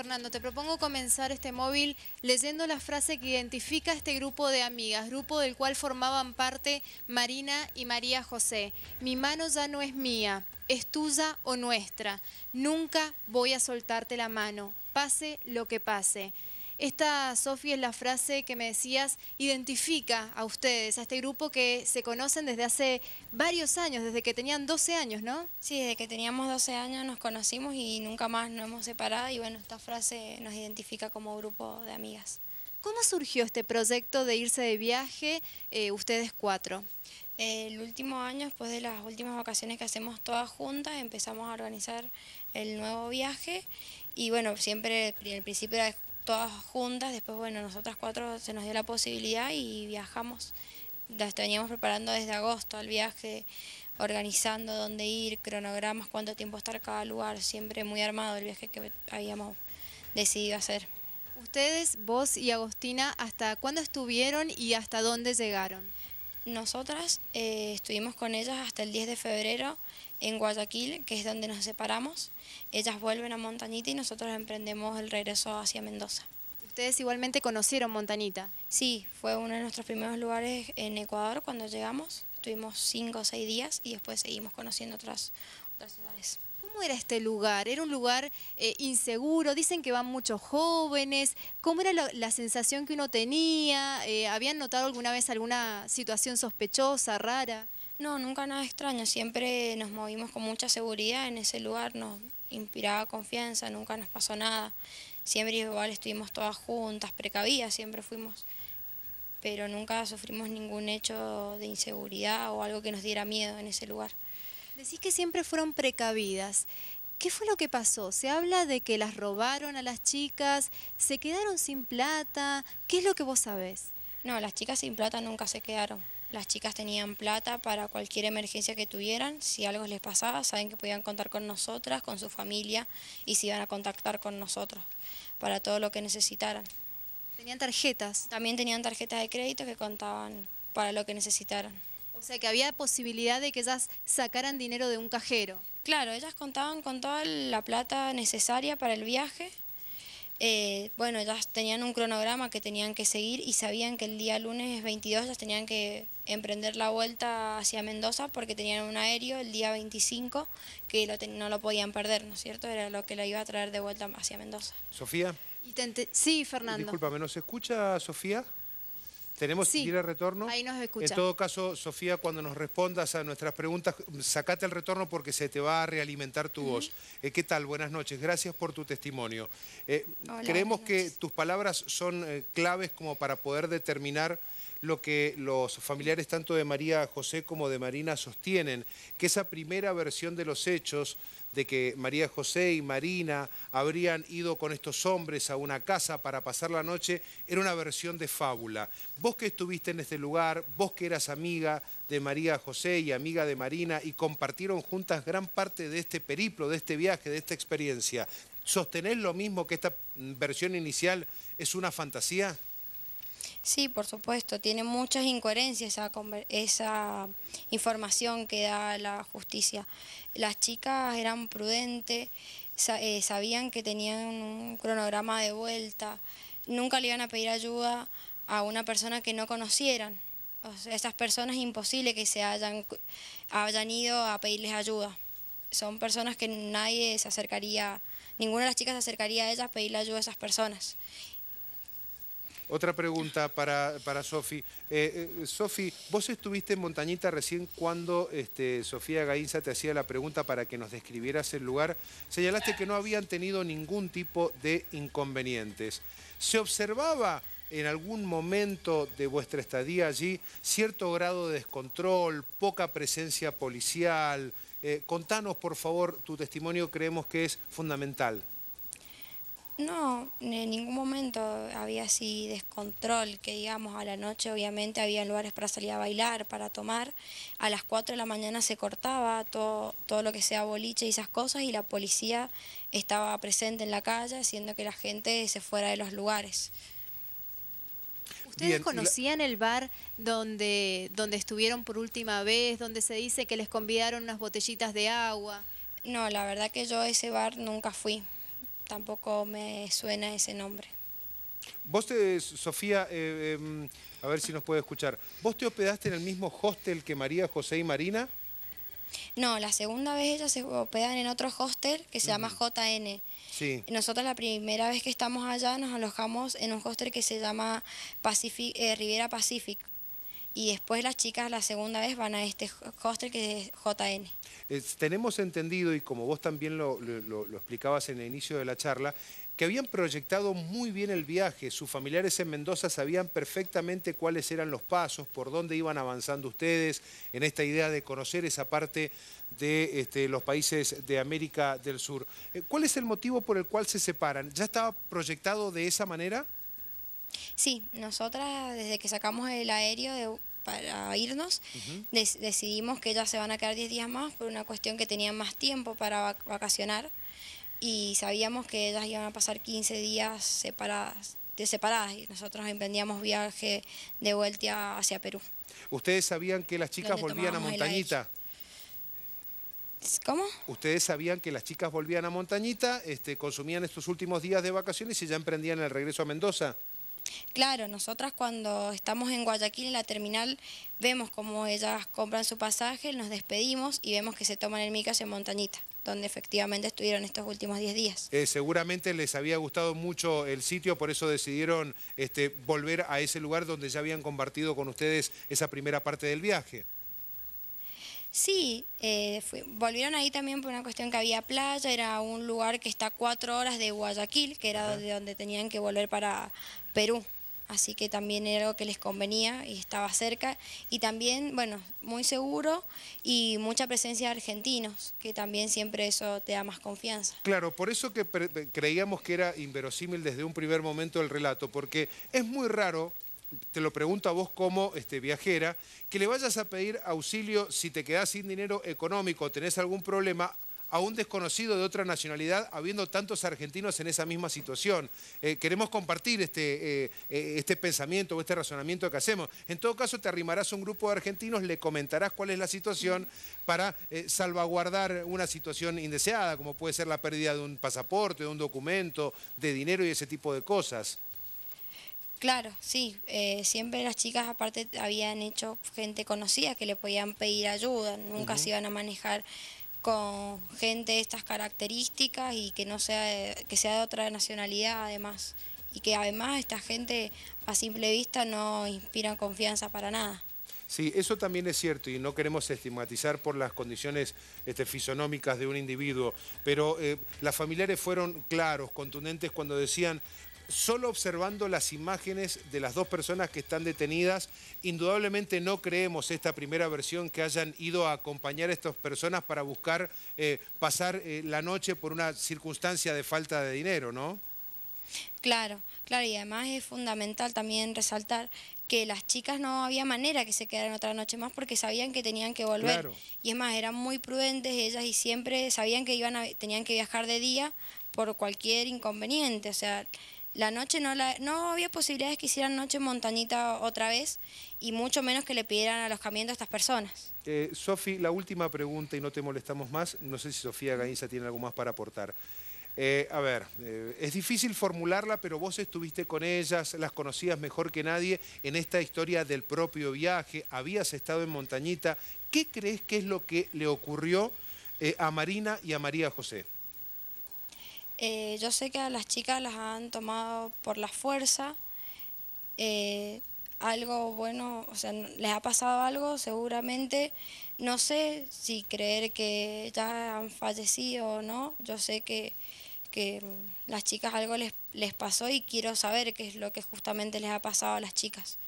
Fernando. Te propongo comenzar este móvil leyendo la frase que identifica a este grupo de amigas, grupo del cual formaban parte Marina y María José. Mi mano ya no es mía, es tuya o nuestra. Nunca voy a soltarte la mano, pase lo que pase. Esta, Sofía, es la frase que me decías, identifica a ustedes, a este grupo que se conocen desde hace varios años, desde que tenían 12 años, ¿no? Sí, desde que teníamos 12 años nos conocimos y nunca más nos hemos separado y bueno, esta frase nos identifica como grupo de amigas. ¿Cómo surgió este proyecto de irse de viaje, eh, ustedes cuatro? El último año, después de las últimas vacaciones que hacemos todas juntas, empezamos a organizar el nuevo viaje y bueno, siempre el principio era todas juntas. Después, bueno, nosotras cuatro se nos dio la posibilidad y viajamos. Las teníamos preparando desde agosto al viaje, organizando dónde ir, cronogramas, cuánto tiempo estar cada lugar, siempre muy armado el viaje que habíamos decidido hacer. Ustedes, vos y Agostina, ¿hasta cuándo estuvieron y hasta dónde llegaron? Nosotras eh, estuvimos con ellas hasta el 10 de febrero en Guayaquil, que es donde nos separamos. Ellas vuelven a Montañita y nosotros emprendemos el regreso hacia Mendoza. ¿Ustedes igualmente conocieron Montañita? Sí, fue uno de nuestros primeros lugares en Ecuador cuando llegamos. Estuvimos cinco o seis días y después seguimos conociendo otras ciudades era este lugar? ¿Era un lugar eh, inseguro? Dicen que van muchos jóvenes. ¿Cómo era la, sensación que uno tenía? Eh, ¿Habían notado alguna vez alguna situación sospechosa, rara? No, nunca nada extraño. Siempre nos movimos con mucha seguridad en ese lugar. Nos inspiraba confianza, nunca nos pasó nada. Siempre igual estuvimos todas juntas, precavidas, siempre fuimos pero nunca sufrimos ningún hecho de inseguridad o algo que nos diera miedo en ese lugar. Decís que siempre fueron precavidas. ¿Qué fue lo que pasó? Se habla de que las robaron a las chicas, se quedaron sin plata. ¿Qué es lo que vos sabés? No, las chicas sin plata nunca se quedaron. Las chicas tenían plata para cualquier emergencia que tuvieran. Si algo les pasaba, saben que podían contar con nosotras, con su familia y se iban a contactar con nosotros para todo lo que necesitaran. ¿Tenían tarjetas? También tenían tarjetas de crédito que contaban para lo que necesitaran. O sea que había posibilidad de que ellas sacaran dinero de un cajero. Claro, ellas contaban con toda la plata necesaria para el viaje. Eh, bueno, ellas tenían un cronograma que tenían que seguir y sabían que el día lunes 22 ellas tenían que emprender la vuelta hacia Mendoza porque tenían un aéreo el día 25 que no lo podían perder, ¿no es cierto? Era lo que la iba a traer de vuelta hacia Mendoza. Sofía. sí, Fernando. no ¿nos escucha Sofía? Tenemos que ir al retorno. Ahí nos En todo caso, Sofía, cuando nos respondas a nuestras preguntas, sacate el retorno porque se te va a realimentar tu voz. Eh, ¿Qué tal? Buenas noches. Gracias por tu testimonio. Eh, creemos que tus palabras son eh, claves como para poder determinar lo que los familiares tanto de María José como de Marina sostienen, que esa primera versión de los hechos de que María José y Marina habrían ido con estos hombres a una casa para pasar la noche, era una versión de fábula. Vos que estuviste en este lugar, vos que eras amiga de María José y amiga de Marina y compartieron juntas gran parte de este periplo, de este viaje, de esta experiencia, ¿sostenés lo mismo que esta versión inicial es una fantasía? Sí, por supuesto, tiene muchas incoherencias esa, información que da la justicia. Las chicas eran prudentes, eh, sabían que tenían un cronograma de vuelta, nunca le iban a pedir ayuda a una persona que no conocieran. O sea, esas personas es imposible que se hayan, hayan ido a pedirles ayuda. Son personas que nadie se acercaría, ninguna de las chicas se acercaría a ellas a pedirle ayuda a esas personas. Otra pregunta para, para Sofi. Eh, eh, Sofi, vos estuviste en Montañita recién cuando este, Sofía Gainza te hacía la pregunta para que nos describieras el lugar. Señalaste que no habían tenido ningún tipo de inconvenientes. ¿Se observaba en algún momento de vuestra estadía allí cierto grado de descontrol, poca presencia policial? Eh, contanos, por favor, tu testimonio creemos que es fundamental. No, en ningún momento había así descontrol, que digamos, a la noche obviamente había lugares para salir a bailar, para tomar, a las 4 de la mañana se cortaba todo, todo lo que sea boliche y esas cosas y la policía estaba presente en la calle haciendo que la gente se fuera de los lugares. ¿Ustedes conocían el bar donde, donde estuvieron por última vez, donde se dice que les convidaron unas botellitas de agua? No, la verdad que yo a ese bar nunca fui tampoco me suena ese nombre. Vos, te, Sofía, eh, em, a ver si nos puede escuchar. ¿Vos te hospedaste en el mismo hostel que María, José y Marina? No, la segunda vez ellas se hospedan en otro hostel que se llama JN. Sí. Nosotros la primera vez que estamos allá nos alojamos en un hostel que se llama eh, Riviera Pacific y después las chicas la segunda vez van a este hostel que es JN. tenemos entendido, y como vos también lo, explicabas en el inicio de la charla, que habían proyectado muy bien el viaje, sus familiares en Mendoza sabían perfectamente cuáles eran los pasos, por dónde iban avanzando ustedes en esta idea de conocer esa parte de este, los países de América del Sur. Eh, ¿Cuál es el motivo por el cual se separan? ¿Ya estaba proyectado de esa manera? Sí, nosotras desde que sacamos el aéreo para irnos, decidimos que ellas se van a quedar 10 días más por una cuestión que tenían más tiempo para vacacionar y sabíamos que ellas iban a pasar 15 días separadas, separadas y nosotros emprendíamos viaje de vuelta hacia Perú. ¿Ustedes sabían que las chicas volvían a Montañita? ¿Cómo? Ustedes sabían que las chicas volvían a Montañita, este, consumían estos últimos días de vacaciones y ya emprendían el regreso a Mendoza. Claro, nosotras cuando estamos en Guayaquil en la terminal vemos cómo ellas compran su pasaje, nos despedimos y vemos que se toman el micas en Montañita donde efectivamente estuvieron estos últimos 10 días. Eh, seguramente les había gustado mucho el sitio, por eso decidieron este, volver a ese lugar donde ya habían compartido con ustedes esa primera parte del viaje. Sí, eh, volvieron ahí también por una cuestión que había playa, era un lugar que está a cuatro horas de Guayaquil, que era de donde tenían que volver para Perú. Así que también era algo que les convenía y estaba cerca. Y también, bueno, muy seguro y mucha presencia de argentinos, que también siempre eso te da más confianza. Claro, por eso que creíamos que era inverosímil desde un primer momento el relato, porque es muy raro te lo pregunto a vos como este, viajera, que le vayas a pedir auxilio si te quedás sin dinero económico, tenés algún problema a un desconocido de otra nacionalidad, habiendo tantos argentinos en esa misma situación. Eh, queremos compartir este, eh, eh, este, pensamiento o este razonamiento que hacemos. En todo caso, te arrimarás a un grupo de argentinos, le comentarás cuál es la situación para salvaguardar una situación indeseada, como puede ser la pérdida de un pasaporte, de un documento, de dinero y ese tipo de cosas. Claro, sí. Eh, siempre las chicas aparte habían hecho gente conocida que le podían pedir ayuda. Nunca se iban a manejar con gente de estas características y que no sea de, que sea de otra nacionalidad además y que además esta gente a simple vista no inspiran confianza para nada. Sí, eso también es cierto y no queremos estigmatizar por las condiciones este, fisonómicas de un individuo, pero eh, las familiares fueron claros, contundentes cuando decían solo observando las imágenes de las dos personas que están detenidas, indudablemente no creemos esta primera versión que hayan ido a acompañar a estas personas para buscar eh, pasar eh, la noche por una circunstancia de falta de dinero, ¿no? Claro, claro, y además es fundamental también resaltar que las chicas no había manera que se quedaran otra noche más porque sabían que tenían que volver. Y es más, eran muy prudentes ellas y siempre sabían que iban tenían que viajar de día por cualquier inconveniente. O sea, la noche no, había posibilidades que hicieran noche en montañita otra vez y mucho menos que le pidieran alojamiento a estas personas. Eh, Sofi, la última pregunta y no te molestamos más. No sé si Sofía Gainza tiene algo más para aportar. Eh, a ver, eh, es difícil formularla, pero vos estuviste con ellas, las conocías mejor que nadie en esta historia del propio viaje, habías estado en Montañita. ¿Qué crees que es lo que le ocurrió a Marina y a María José? Eh, yo sé que a las chicas las han tomado por la fuerza. Eh, algo bueno, o sea, les ha pasado algo seguramente. No sé si creer que ya han fallecido o no. Yo sé que, que mm, las chicas algo les, les pasó y quiero saber qué es lo que justamente les ha pasado a las chicas.